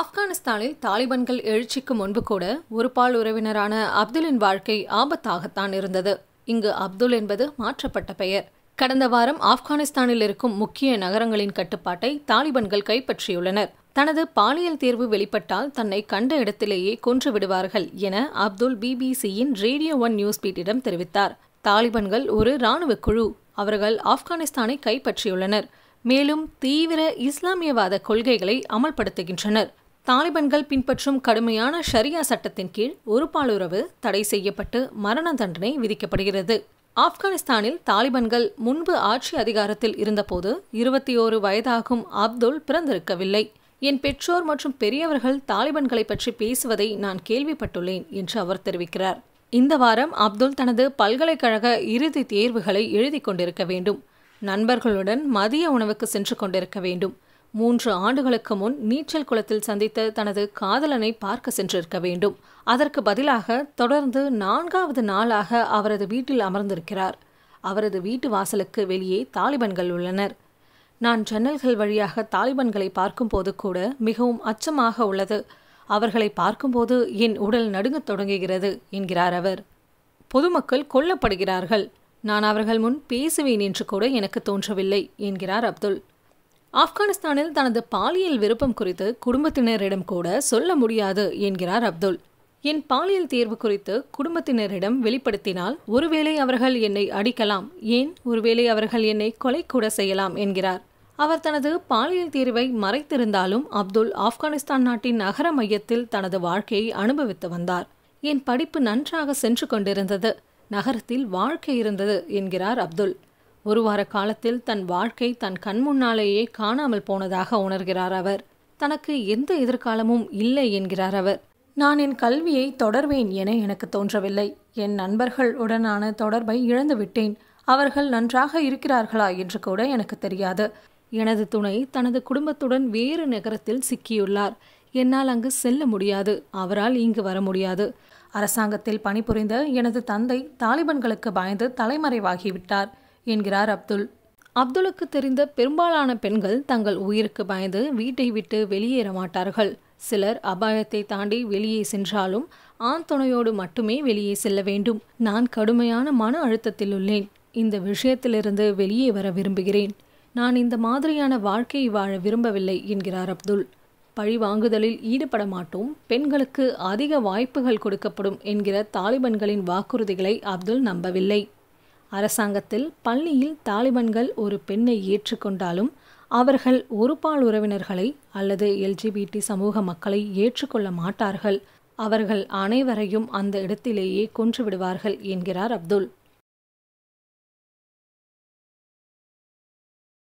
ஆப்கானிஸ்தானில் தாலிபான்கள் எழுச்சிக்கு முன்பு கூட ஒரு பால் உறவினரான அப்துலின் வாழ்க்கை ஆபத்தாகத்தான் இருந்தது இங்கு அப்துல் என்பது மாற்றப்பட்ட பெயர் கடந்த வாரம் ஆப்கானிஸ்தானில் இருக்கும் முக்கிய நகரங்களின் கட்டுப்பாட்டை தாலிபான்கள் கைப்பற்றியுள்ளனர் தனது பாலியல் தேர்வு வெளிப்பட்டால் தன்னை கண்ட இடத்திலேயே கொன்று விடுவார்கள் என அப்துல் பிபிசியின் ரேடியோ ஒன் நியூஸ் பீட்டிடம் தெரிவித்தார் தாலிபான்கள் ஒரு இராணுவ குழு அவர்கள் ஆப்கானிஸ்தானை கைப்பற்றியுள்ளனர் மேலும் தீவிர இஸ்லாமியவாத கொள்கைகளை அமல்படுத்துகின்றனர் தாலிபன்கள் பின்பற்றும் கடுமையான ஷரியா சட்டத்தின் கீழ் ஒரு பாலுறவு தடை செய்யப்பட்டு மரண தண்டனை விதிக்கப்படுகிறது ஆப்கானிஸ்தானில் தாலிபன்கள் முன்பு ஆட்சி அதிகாரத்தில் இருந்தபோது இருபத்தி ஓரு வயதாகும் அப்துல் பிறந்திருக்கவில்லை என் பெற்றோர் மற்றும் பெரியவர்கள் தாலிபன்களை பற்றி பேசுவதை நான் கேள்விப்பட்டுள்ளேன் என்று அவர் தெரிவிக்கிறார் இந்த வாரம் அப்துல் தனது பல்கலைக்கழக இறுதி தேர்வுகளை எழுதி கொண்டிருக்க வேண்டும் நண்பர்களுடன் மதிய உணவுக்கு சென்று கொண்டிருக்க வேண்டும் மூன்று ஆண்டுகளுக்கு முன் நீச்சல் குளத்தில் சந்தித்த தனது காதலனை பார்க்க சென்றிருக்க வேண்டும் அதற்கு பதிலாக தொடர்ந்து நான்காவது நாளாக அவரது வீட்டில் அமர்ந்திருக்கிறார் அவரது வீட்டு வாசலுக்கு வெளியே தாலிபன்கள் உள்ளனர் நான் ஜன்னல்கள் வழியாக தாலிபன்களை பார்க்கும்போது கூட மிகவும் அச்சமாக உள்ளது அவர்களை பார்க்கும்போது என் உடல் நடுங்கத் தொடங்குகிறது என்கிறார் அவர் பொதுமக்கள் கொல்லப்படுகிறார்கள் நான் அவர்கள் முன் பேசுவேன் என்று கூட எனக்கு தோன்றவில்லை என்கிறார் அப்துல் ஆப்கானிஸ்தானில் தனது பாலியல் விருப்பம் குறித்து குடும்பத்தினரிடம் கூட சொல்ல முடியாது என்கிறார் அப்துல் என் பாலியல் தேர்வு குறித்து குடும்பத்தினரிடம் வெளிப்படுத்தினால் ஒருவேளை அவர்கள் என்னை அடிக்கலாம் ஏன் ஒருவேளை அவர்கள் என்னை கொலை கூட செய்யலாம் என்கிறார் அவர் தனது பாலியல் தேர்வை மறைத்திருந்தாலும் அப்துல் ஆப்கானிஸ்தான் நாட்டின் நகர மையத்தில் தனது வாழ்க்கையை அனுபவித்து வந்தார் என் படிப்பு நன்றாக சென்று கொண்டிருந்தது நகரத்தில் வாழ்க்கை இருந்தது என்கிறார் அப்துல் ஒரு வார காலத்தில் தன் வாழ்க்கை தன் கண் முன்னாலேயே காணாமல் போனதாக உணர்கிறார் அவர் தனக்கு எந்த எதிர்காலமும் இல்லை என்கிறார் அவர் நான் என் கல்வியை தொடர்வேன் என எனக்கு தோன்றவில்லை என் நண்பர்கள் உடனான தொடர்பை இழந்துவிட்டேன் அவர்கள் நன்றாக இருக்கிறார்களா என்று கூட எனக்கு தெரியாது எனது துணை தனது குடும்பத்துடன் வேறு நகரத்தில் சிக்கியுள்ளார் என்னால் அங்கு செல்ல முடியாது அவரால் இங்கு வர முடியாது அரசாங்கத்தில் பணிபுரிந்த எனது தந்தை தாலிபன்களுக்கு பயந்து தலைமறைவாகிவிட்டார் என்கிறார் அப்துல் அப்துலுக்கு தெரிந்த பெரும்பாலான பெண்கள் தங்கள் உயிருக்கு பயந்து வீட்டை விட்டு வெளியேற மாட்டார்கள் சிலர் அபாயத்தை தாண்டி வெளியே சென்றாலும் ஆண் துணையோடு மட்டுமே வெளியே செல்ல வேண்டும் நான் கடுமையான மன அழுத்தத்தில் உள்ளேன் இந்த விஷயத்திலிருந்து வெளியே வர விரும்புகிறேன் நான் இந்த மாதிரியான வாழ்க்கையை வாழ விரும்பவில்லை என்கிறார் அப்துல் பழிவாங்குதலில் ஈடுபட மாட்டோம் பெண்களுக்கு அதிக வாய்ப்புகள் கொடுக்கப்படும் என்கிற தாலிபன்களின் வாக்குறுதிகளை அப்துல் நம்பவில்லை அரசாங்கத்தில் பள்ளியில் தாலிபன்கள் ஒரு பெண்ணை ஏற்றுக்கொண்டாலும் அவர்கள் ஒருபால் உறவினர்களை அல்லது எல்ஜிபிடி சமூக மக்களை ஏற்றுக்கொள்ள மாட்டார்கள் அவர்கள் அனைவரையும் அந்த இடத்திலேயே கொன்றுவிடுவார்கள் என்கிறார் அப்துல்